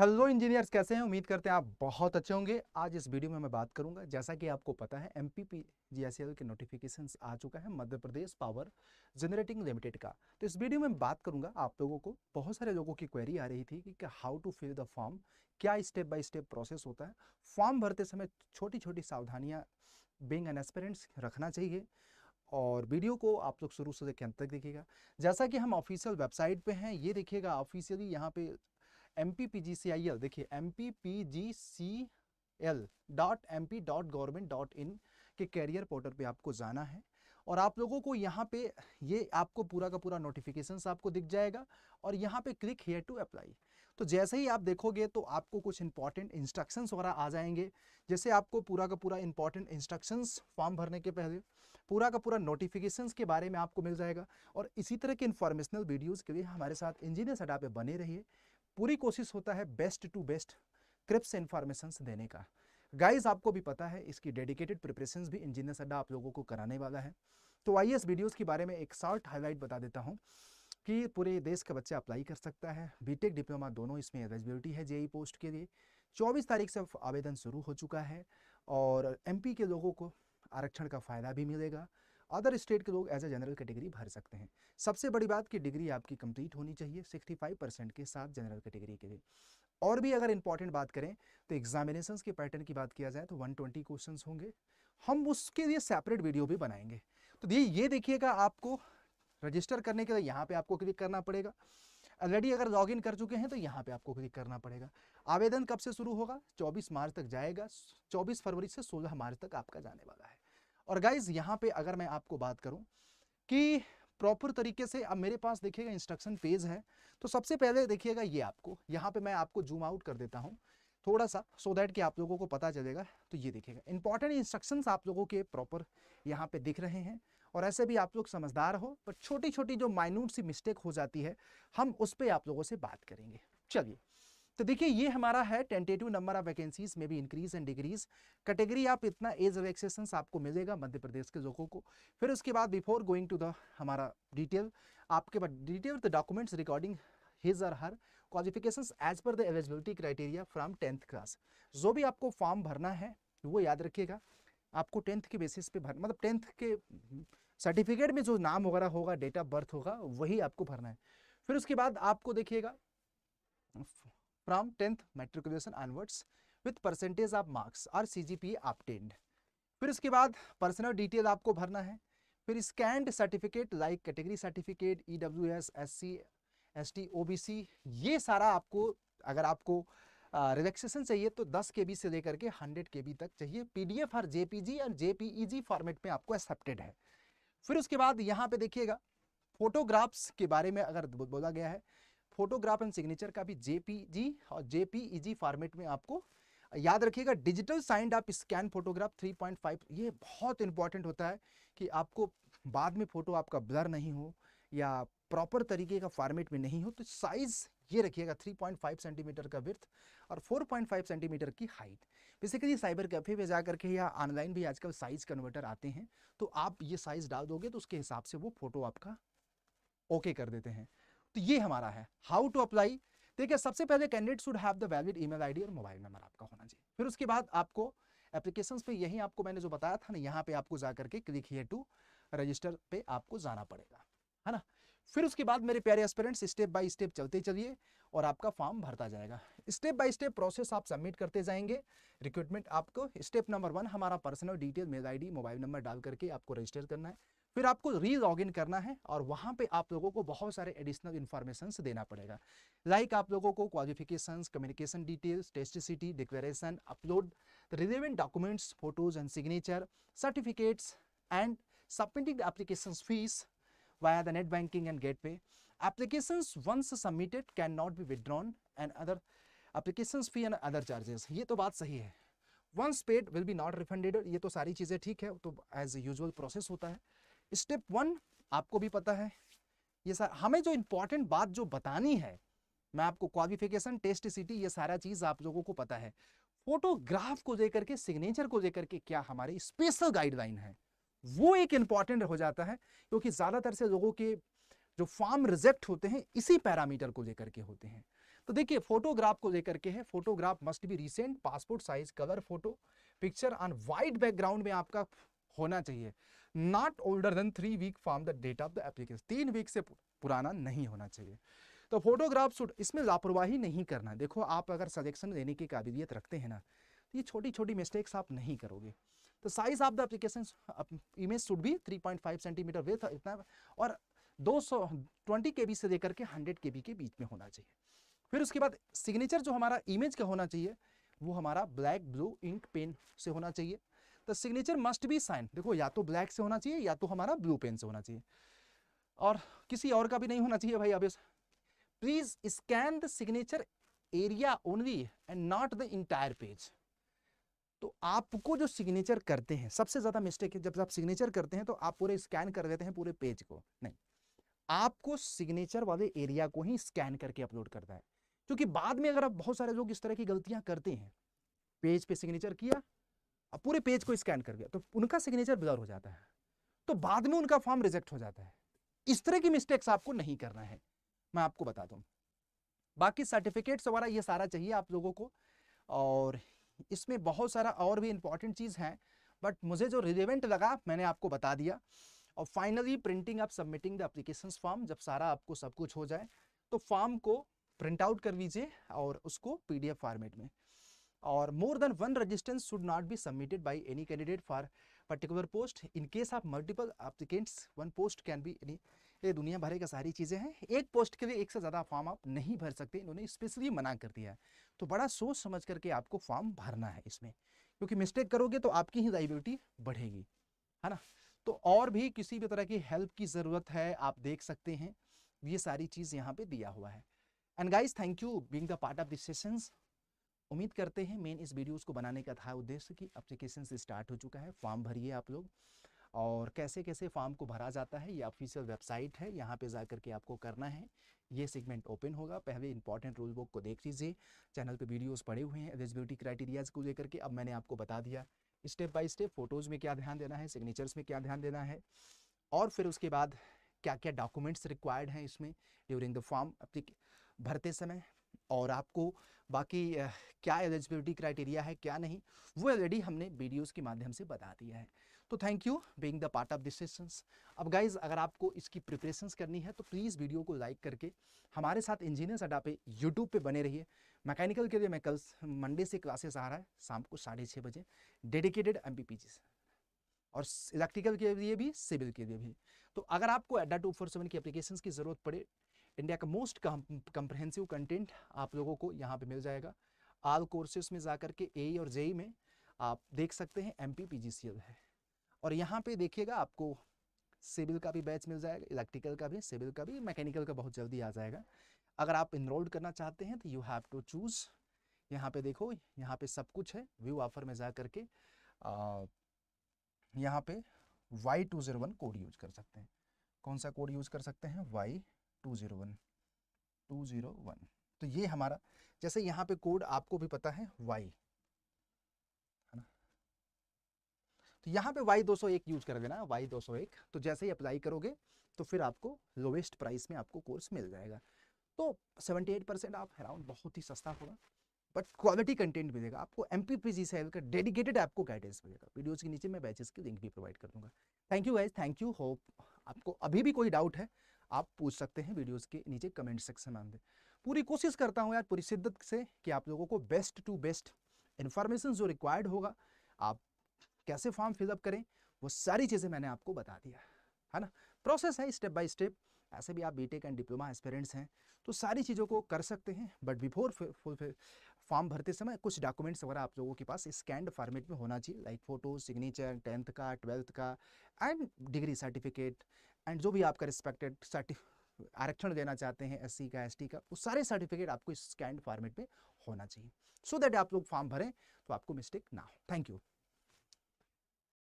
Hello engineers कैसे हैं उम्मीद करते हैं आप बहुत अच्छे होंगे आज इस वीडियो में मैं बात करूंगा जैसा कि आपको पता है एम पी के नोटिफिकेशन आ चुका है Madhya Pradesh power generating limited का तो इस वीडियो में बात करूंगा आप लोगों को बहुत सारे लोगों की क्वेरी आ रही थी कि how to fill the form क्या स्टेप बाई स्टेप प्रोसेस होता है फॉर्म भरते समय छोटी छोटी सावधानियाँ बिंग एन एक्सपेरेंट्स रखना चाहिए और वीडियो को आप लोग शुरू से अंत तक देखिएगा जैसा कि हम ऑफिशियल वेबसाइट पे हैं ये देखिएगा ऑफिशियली यहाँ पे M P P G C I L देखिए M P P G C L dot M P dot government dot in के कैरियर पोर्टल पे आपको जाना है और आप लोगों को यहाँ पे ये आपको पूरा का पूरा नोटिफिकेशन आपको दिख जाएगा और यहाँ पे क्लिक हेयर टू अप्लाई तो जैसे ही आप देखोगे तो आपको कुछ इंपॉर्टेंट इंस्ट्रक्शंस वगैरह आ जाएंगे जैसे आपको पूरा का पूरा इंपॉर्टेंट इंस्ट्रक्शंस फॉर्म भरने के पहले पूरा का पूरा नोटिफिकेशंस के बारे में आपको मिल जाएगा और इसी तरह के इन्फॉर्मेशनल वीडियोज़ के लिए हमारे साथ इंजीनियर सडा पे बने रहिए पूरी कोशिश होता है best to best crisp informations देने का गाइज आपको भी पता है इसकी डेडिकेटेड प्रिपरेशन भी इंजीनियर अड्डा आप लोगों को कराने वाला है तो आइए इस वीडियोज़ के बारे में एक शॉर्ट हाईलाइट बता देता हूँ कि पूरे देश का बच्चा अप्लाई कर सकता है बीटेक डिप्लोमा दोनों इसमें एलिजिबिलिटी है जेई पोस्ट e e के लिए 24 तारीख से आवेदन शुरू हो चुका है और एमपी के लोगों को आरक्षण का फ़ायदा भी मिलेगा अदर स्टेट के लोग एज ए जनरल कैटेगरी भर सकते हैं सबसे बड़ी बात कि डिग्री आपकी कंप्लीट होनी चाहिए 65 परसेंट के साथ जनरल कैटेगरी के लिए और भी अगर इंपॉर्टेंट बात करें तो एग्जामिनेशन के पैटर्न की बात किया जाए तो 120 ट्वेंटी होंगे हम उसके लिए सेपरेट वीडियो भी बनाएंगे तो ये ये देखिएगा आपको रजिस्टर करने के लिए यहाँ पे आपको क्लिक करना पड़ेगा ऑलरेडी अगर लॉग कर चुके हैं तो यहाँ पे आपको क्लिक करना पड़ेगा आवेदन कब से शुरू होगा 24 मार्च तक जाएगा 24 फरवरी से 16 मार्च तक आपका जाने वाला है और गाइज यहाँ पे अगर मैं आपको बात करूँ कि प्रॉपर तरीके से अब मेरे पास देखिएगा इंस्ट्रक्शन पेज है तो सबसे पहले देखिएगा ये आपको यहाँ पे मैं आपको जूम आउट कर देता हूँ थोड़ा सा सो so दैट कि आप लोगों को पता चलेगा तो ये देखिएगा इंपॉर्टेंट इंस्ट्रक्शंस आप लोगों के प्रॉपर यहाँ पे दिख रहे हैं और ऐसे भी आप लोग समझदार हो पर छोटी छोटी जो माइन्यूट सी मिस्टेक हो जाती है हम उस पर आप लोगों से बात करेंगे चलिए तो देखिए ये हमारा है टेंटेटिव नंबर ऑफ वैकेंसीज में भी इंक्रीज एंड डिक्रीज कैटेगरी आप इतना एज रिलेक्सेशन आपको मिलेगा मध्य प्रदेश के लोगों को फिर उसके बाद बिफोर गोइंग टू द हमारा डिटेल आपके पास detail the documents recording his और हर qualification as per the eligibility criteria from tenth class जो भी आपको फॉर्म भरना है वो याद रखिएगा आपको टेंथ के बेसिस पे भर मतलब टेंथ के सर्टिफिकेट में जो नाम वगैरह होगा डेट ऑफ बर्थ होगा वही आपको भरना है फिर उसके बाद आपको देखिएगा from 10th matriculation onwards with percentage of marks or CGPA obtained. फिर उसके बाद पर्सनल डिटेल आपको भरना है फिर scanned certificate like category certificate E W S S C S T O B C ये सारा आपको अगर आपको रिलैक्सेशन चाहिए तो 10 के से लेकर के 100 के तक चाहिए पीडीएफ और जेपीजी और जेपीईजी फॉर्मेट में आपको एक्सेप्टेड है फिर उसके बाद यहाँ पे देखिएगा फोटोग्राफ्स के बारे में अगर बोला गया है फोटोग्राफ एंड सिग्नेचर का भी जेपीजी और जेपीईजी फॉर्मेट में आपको याद रखिएगा डिजिटल साइंड आप स्कैन फोटोग्राफ 3.5 ये बहुत इंपॉर्टेंट होता है कि आपको बाद में फ़ोटो आपका ब्लर नहीं हो या प्रॉपर तरीके का फॉर्मेट में नहीं हो तो साइज़ ये रखिएगा 3.5 सेंटीमीटर का विर्थ और 4.5 सेंटीमीटर की हाइट बेसिकली साइबर कैफे पे जा करके या ऑनलाइन भी आजकल साइज़ कन्वर्टर आते हैं तो आप ये साइज़ डाल दोगे तो उसके हिसाब से वो फ़ोटो आपका ओके कर देते हैं तो ये हमारा है हाउ टू अप्लाई देखिए सबसे पहले candidate should have the valid email ID और मोबाइल नंबर आपका होना चाहिए फिर उसके बाद आपको एप्लीकेशन पे यही आपको मैंने जो बताया था ना यहाँ पे आपको जाकर के क्लिक हियर टू रजिस्टर पे आपको जाना पड़ेगा है ना फिर उसके बाद मेरे प्यारे एस्पेरेंट्स स्टेप बाय स्टेप चलते चलिए और आपका फॉर्म भरता जाएगा स्टेप बाय स्टेप प्रोसेस आप सबमिट करते जाएंगे रिक्रूटमेंट आपको स्टेप नंबर वन हमारा personal detail mail ID mobile number डाल करके आपको रजिस्टर करना है फिर आपको री इन करना है और वहाँ पे आप लोगों को बहुत सारे एडिशनल इन्फॉर्मेशन देना पड़ेगा लाइक like आप लोगों को क्वालिफिकेशन कम्युनिकेशन डिटेल्स टेस्टिसिटी city declaration upload relevant documents photos and signature certificates and submitting application fees via the net banking and gate pay application once submitted can not be withdrawn and other application fee and other charges ये तो बात सही है once paid will be not refunded ये तो सारी चीज़ें ठीक है तो एज यूजल प्रोसेस होता है स्टेप वन आपको भी पता है ये सर हमें जो इंपॉर्टेंट बात जो बतानी है मैं आपको क्वालिफिकेशन टेस्ट सिटी ये सारा चीज़ आप लोगों को पता है फोटोग्राफ को देकर के सिग्नेचर को देकर के क्या हमारे स्पेशल गाइडलाइन है वो एक इंपॉर्टेंट हो जाता है क्योंकि ज़्यादातर से लोगों के जो फॉर्म रिजेक्ट होते हैं इसी पैरामीटर को लेकर के होते हैं तो देखिए फोटोग्राफ को लेकर के है photograph must be recent passport size colour photo picture on white background में आपका होना चाहिए not older than three week from the date of the application तीन वीक से पुराना नहीं होना चाहिए तो फोटोग्राफ शूट इसमें लापरवाही नहीं करना देखो आप अगर सजेशन देने की काबिलियत रखते हैं ना तो ये छोटी छोटी मिस्टेक्स आप नहीं करोगे तो size of the application image should भी 3.5 सेंटीमीटर विथ इतना और 200 20 के बी से लेकर के 100 के बी के बीच में होना चाहिए फिर उसके बाद सिग्नेचर जो हमारा इमेज का होना चाहिए वो हमारा ब्लैक ब्लू इंक पेन से होना चाहिए the signature must be sign देखो या तो ब्लैक से होना चाहिए या तो हमारा ब्लू पेन से होना चाहिए और किसी और का भी नहीं होना चाहिए भाई अब please scan the signature area only and not the entire page तो आपको जो सिग्नेचर करते हैं सबसे ज़्यादा मिस्टेक है जब आप सिग्नेचर करते हैं तो आप पूरे स्कैन कर देते हैं पूरे पेज को नहीं आपको सिग्नेचर वाले एरिया को ही स्कैन करके अपलोड करना है क्योंकि बाद में अगर आप बहुत सारे लोग इस तरह की गलतियां करते हैं पेज पे सिग्नेचर किया अब पूरे पेज को स्कैन कर गया तो उनका सिग्नेचर ब्लर हो जाता है तो बाद में उनका फॉर्म रिजेक्ट हो जाता है इस तरह की मिस्टेक्स आपको नहीं करना है मैं आपको बता दूँ बाकी सर्टिफिकेट्स वगैरह ये सारा चाहिए आप लोगों को और इसमें बहुत सारा और भी इम्पॉर्टेंट चीज़ है बट मुझे जो रिलेवेंट लगा मैंने आपको बता दिया और फाइनली प्रिंटिंग आप सबमिटिंग द अप्लीकेशन फॉर्म जब सारा आपको सब कुछ हो जाए तो फॉर्म को प्रिंट आउट कर लीजिए और उसको पीडीएफ फॉर्मेट में और more than one registrations should not be submitted by any candidate for particular post in case of multiple applicants one post can be any ये दुनिया भर का सारी चीज़ें हैं एक पोस्ट के लिए एक से ज़्यादा फॉर्म आप नहीं भर सकते इन्होंने स्पेशली मना कर दिया है तो बड़ा सोच समझ करके आपको फॉर्म भरना है इसमें क्योंकि मिस्टेक करोगे तो आपकी ही लाइबिलिटी बढ़ेगी है ना तो और भी किसी भी तरह की हेल्प की ज़रूरत है आप देख सकते हैं ये सारी चीज़ यहाँ पर दिया हुआ है and guys thank you being the part of this sessions उम्मीद करते हैं मेन इस वीडियोज़ को बनाने का था उद्देश्य कि अप्लीकेशन स्टार्ट हो चुका है फॉर्म भरिए आप लोग और कैसे कैसे फॉर्म को भरा जाता है ये ऑफिशियल वेबसाइट है यहाँ पे जा के आपको करना है ये सेगमेंट ओपन होगा पहले इंपॉर्टेंट रूल बुक को देख लीजिए चैनल पे वीडियोस पड़े हुए हैं एलिजिबिलिटी क्राइटेरियाज को लेकर के अब मैंने आपको बता दिया स्टेप बाय स्टेप फोटोज़ में क्या ध्यान देना है सिग्नेचर्स में क्या ध्यान देना है और फिर उसके बाद क्या क्या डॉक्यूमेंट्स रिक्वायर्ड हैं इसमें ड्यूरिंग द फॉर्म भरते समय और आपको बाकी क्या एलिजिबिलिटी क्राइटेरिया है क्या नहीं वो ऑलरेडी हमने वीडियोस के माध्यम से बता दिया है तो thank you being the part of this sessions अब गाइज अगर आपको इसकी प्रिपरेशन करनी है तो प्लीज़ वीडियो को लाइक करके हमारे साथ इंजीनियर अड्डा पे यूट्यूब पे बने रहिए मैकेनिकल के लिए मैं कल मंडे से क्लासेस आ रहा है शाम को साढ़े छः बजे डेडिकेटेड एम पी और इलेक्ट्रिकल के लिए भी सिविल के लिए भी तो अगर आपको अड्डा टू फोर सेवन की एप्लीकेशन की जरूरत पड़े इंडिया का मोस्ट कंप्रहेंसिव कंटेंट आप लोगों को यहाँ पे मिल जाएगा आल कोर्सेज में जाकर के ए और जेई में आप देख सकते हैं एम पी है और यहाँ पे देखिएगा आपको सिविल का भी बैच मिल जाएगा इलेक्ट्रिकल का भी सिविल का भी मैकेनिकल का बहुत जल्दी आ जाएगा अगर आप इनरोल्ड करना चाहते हैं तो यू हैव टू चूज़ यहाँ पे देखो यहाँ पे सब कुछ है व्यू ऑफर में जा करके यहाँ पे Y two zero one code use कर सकते हैं कौन सा कोड यूज कर सकते हैं Y two zero one two zero one तो ये हमारा जैसे यहाँ पे कोड आपको भी पता है वाई है ना तो यहाँ पे वाई दो यूज कर देना वाई दो तो जैसे ही अप्लाई करोगे तो फिर आपको लोवेस्ट प्राइस में आपको कोर्स मिल जाएगा तो 78 परसेंट आप अराउंड बहुत ही सस्ता होगा बट क्वालिटी कंटेंट मिलेगा आपको M P P G C L का डेडिकेटेड आपको गाइडेंस मिलेगा वीडियोस के नीचे मैं बैचेस की लिंक भी प्रोवाइड कर दूंगा thank you guys thank you hope आपको अभी भी कोई डाउट है आप पूछ सकते हैं वीडियोस के नीचे कमेंट सेक्शन में पूरी कोशिश करता हूँ यार पूरी शिद्दत से कि आप लोगों को बेस्ट टू बेस्ट इन्फॉर्मेशन जो रिक्वायर्ड होगा आप कैसे फॉर्म फिलअप करें वो सारी चीज़ें मैंने आपको बता दिया है ना प्रोसेस है स्टेप बाय स्टेप ऐसे भी आप बी एंड डिप्लोमा एक्सपेरेंट्स हैं तो सारी चीज़ों को कर सकते हैं बट बिफोर फॉर्म भरते समय कुछ डॉक्यूमेंट्स वगैरह आप लोगों के पास स्कैंड फॉर्मेट में होना चाहिए लाइक फ़ोटो सिग्नेचर टेंथ का ट्वेल्थ का एंड डिग्री सर्टिफिकेट एंड जो भी आपका रिस्पेक्टेड सर्टिफिक आरक्षण देना चाहते हैं एस का एस का वो सारे सर्टिफिकेट आपको स्कैंड फॉर्मेट में होना चाहिए सो so दैट आप लोग फॉर्म भरें तो आपको मिस्टेक ना हो थैंक यू